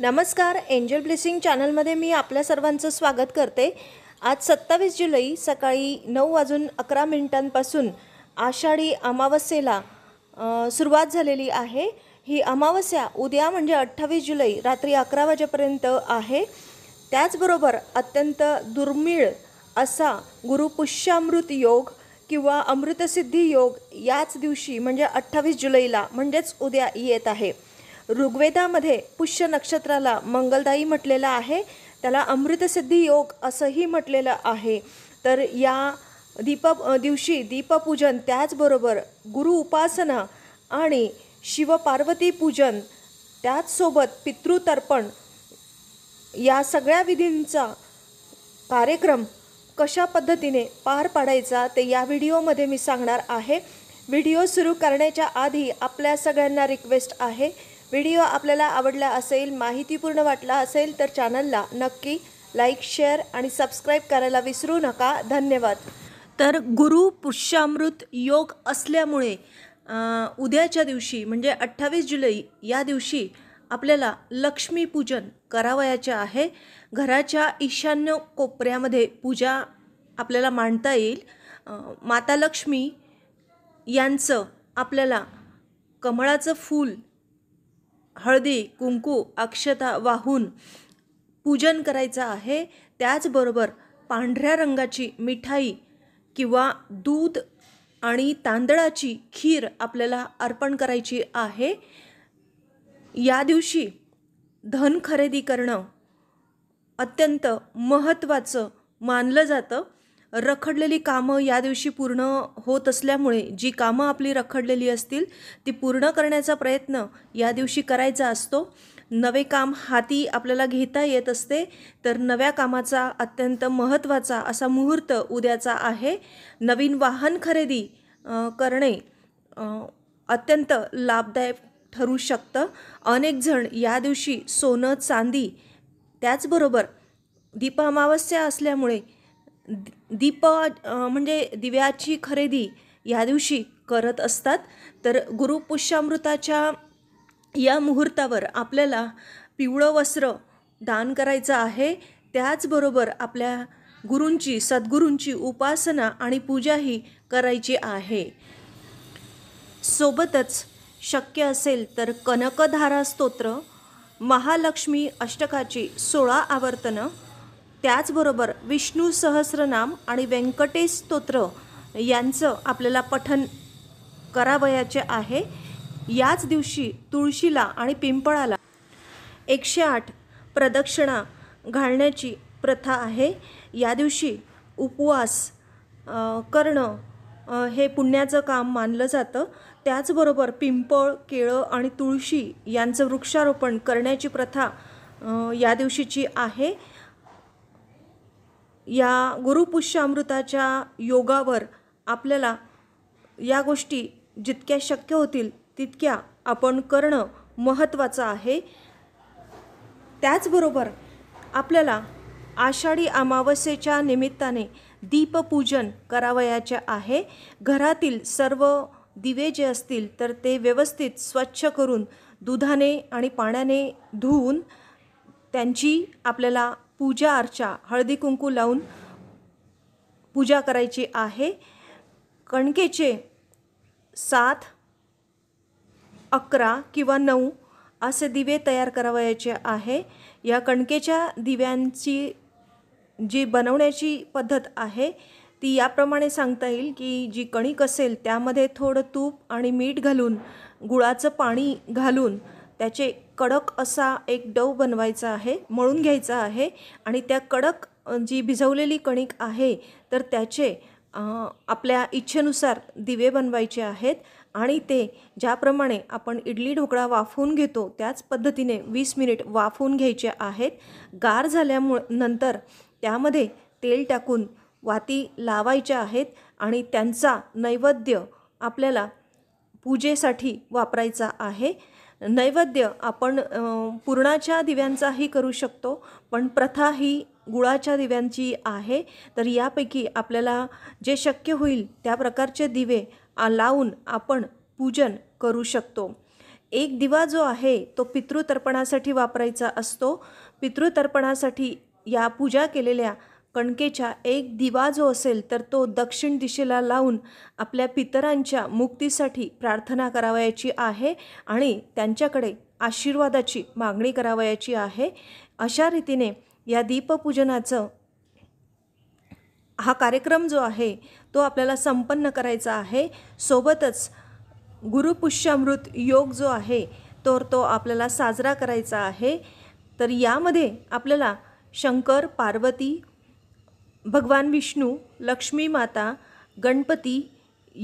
नमस्कार angel blessing चॅनलमध्ये मी आपल्या सर्वांचं स्वागत करते आज सत्तावीस जुलै सकाळी नऊ वाजून अकरा मिनिटांपासून आषाढी अमावस्येला सुरुवात झालेली आहे ही अमावस्या उद्या म्हणजे अठ्ठावीस जुलै रात्री अकरा वाजेपर्यंत आहे त्याचबरोबर अत्यंत दुर्मिळ असा गुरुपुष्यामृत योग किंवा अमृतसिद्धी योग याच दिवशी म्हणजे अठ्ठावीस जुलैला म्हणजेच उद्या येत आहे ऋग्वेदामध्ये पुष्य नक्षत्राला मंगलदायी म्हटलेलं आहे त्याला अमृतसिद्धी योग असंही म्हटलेलं आहे तर या दीप दिवशी दीपपूजन त्याचबरोबर गुरु उपासना आणि शिवपार्वती पूजन त्याचसोबत पितृतर्पण या सगळ्या विधींचा कार्यक्रम कशा पद्धतीने पार पाडायचा ते या व्हिडिओमध्ये मी सांगणार आहे व्हिडिओ सुरू करण्याच्या आधी आपल्या सगळ्यांना रिक्वेस्ट आहे व्हिडिओ आपल्याला आवडला असेल माहितीपूर्ण वाटला असेल तर चॅनलला नक्की लाईक शेअर आणि सबस्क्राईब करायला विसरू नका धन्यवाद तर गुरु पुष्यामृत योग असल्यामुळे उद्याच्या दिवशी म्हणजे अठ्ठावीस जुलै या दिवशी आपल्याला लक्ष्मीपूजन करावयाचे आहे घराच्या ईशान्य कोपऱ्यामध्ये पूजा आपल्याला मांडता येईल माता लक्ष्मी यांचं आपल्याला कमळाचं फूल हळदी कुंकू अक्षता वाहून पूजन करायचं आहे त्याचबरोबर पांढऱ्या रंगाची मिठाई किंवा दूध आणि तांदळाची खीर आपल्याला अर्पण करायची आहे या दिवशी धन खरेदी करणं अत्यंत महत्त्वाचं मानलं जातं रखडलेली कामं या दिवशी पूर्ण होत असल्यामुळे जी कामं आपली रखडलेली असतील ती पूर्ण करण्याचा प्रयत्न या दिवशी करायचा असतो नवे काम हाती आपल्याला घेता येत असते तर नव्या कामाचा अत्यंत महत्त्वाचा असा मुहूर्त उद्याचा आहे नवीन वाहन खरेदी करणे अत्यंत लाभदायक ठरू शकतं अनेकजण या दिवशी सोनं चांदी त्याचबरोबर दीपामावस्या असल्यामुळे दीप म्हणजे दिव्याची खरेदी या दिवशी करत असतात तर गुरुपुष्यामृताच्या या मुहूर्तावर आपल्याला पिवळं वस्त्र दान करायचं आहे त्याचबरोबर आपल्या गुरूंची सद्गुरूंची उपासना आणि पूजाही करायची आहे सोबतच शक्य असेल तर कनकधारा स्तोत्र महालक्ष्मी अष्टकाची सोळा आवर्तनं त्याचबरोबर विष्णू सहस्रनाम आणि व्यंकटेश स्तोत्र यांचं आपल्याला पठन करावयाचे आहे याच दिवशी तुळशीला आणि पिंपळाला एकशे आठ प्रदक्षिणा घालण्याची प्रथा आहे या दिवशी उपवास करणं हे पुण्याचं काम मानलं जातं त्याचबरोबर पिंपळ केळं आणि तुळशी यांचं वृक्षारोपण करण्याची प्रथा या दिवशीची आहे या गुरुपुष्य अमृताच्या योगावर आपल्याला या गोष्टी जितक्या शक्य होतील तितक्या आपण करणं महत्त्वाचं आहे त्याचबरोबर आपल्याला आषाढी अमावस्येच्या निमित्ताने दीपपूजन करावयाचे आहे घरातील सर्व दिवे जे असतील तर ते व्यवस्थित स्वच्छ करून दुधाने आणि पाण्याने धुवून त्यांची आपल्याला पूजा अर्चा हळदी कुंकू लावून पूजा करायची आहे कणकेचे सात अकरा किंवा नऊ असे दिवे तयार करावयाचे आहे या कणकेच्या दिव्यांची जी बनवण्याची पद्धत आहे ती याप्रमाणे सांगता येईल की जी कणिक असेल त्यामध्ये थोडं तूप आणि मीठ घालून गुळाचं पाणी घालून त्याचे कडक असा एक डव बनवायचा आहे मळून घ्यायचा आहे आणि त्या कडक जी भिजवलेली कणिक आहे तर त्याचे आपल्या इच्छेनुसार दिवे बनवायचे आहेत आणि ते ज्याप्रमाणे आपण इडली ढोकळा वाफवून घेतो त्याच पद्धतीने वीस मिनिट वाफवून घ्यायचे आहेत गार झाल्यामुळं नंतर त्यामध्ये तेल टाकून वाती लावायच्या आहेत आणि त्यांचा नैवेद्य आपल्याला पूजेसाठी वापरायचा आहे नैवेद्य आपण पुरणाच्या दिव्यांचाही करू शकतो पण प्रथा ही गुळाच्या दिव्यांची आहे तर यापैकी आपल्याला जे शक्य होईल त्या प्रकारचे दिवे लावून आपण पूजन करू शकतो एक दिवा जो आहे तो पितृतर्पणासाठी वापरायचा असतो पितृतर्पणासाठी या पूजा केलेल्या कणकेचा एक दिवा जो असेल तर तो दक्षिण दिशेला लावून आपल्या पितरांच्या मुक्तीसाठी प्रार्थना करावयाची आहे आणि त्यांच्याकडे आशीर्वादाची मागणी करावयाची आहे अशा रीतीने या दीपपूजनाचं हा कार्यक्रम जो आहे तो आपल्याला संपन्न करायचा आहे सोबतच गुरुपुष्यामृत योग जो आहे तर तो आपल्याला साजरा करायचा आहे तर यामध्ये आपल्याला शंकर पार्वती भगवान विष्णू लक्ष्मी माता गणपती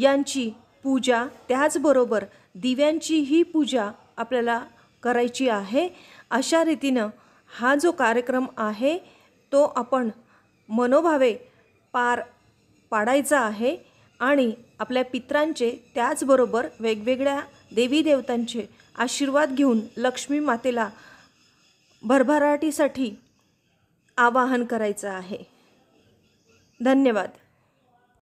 यांची पूजा त्याचबरोबर दिव्यांचीही पूजा आपल्याला करायची आहे अशा रीतीनं हा जो कार्यक्रम आहे तो आपण मनोभावे पार पाडायचा आहे आणि आपल्या पित्रांचे त्याचबरोबर वेगवेगळ्या देवी देवतांचे आशीर्वाद घेऊन लक्ष्मी मातेला भरभराटीसाठी आवाहन करायचं आहे धन्यवाद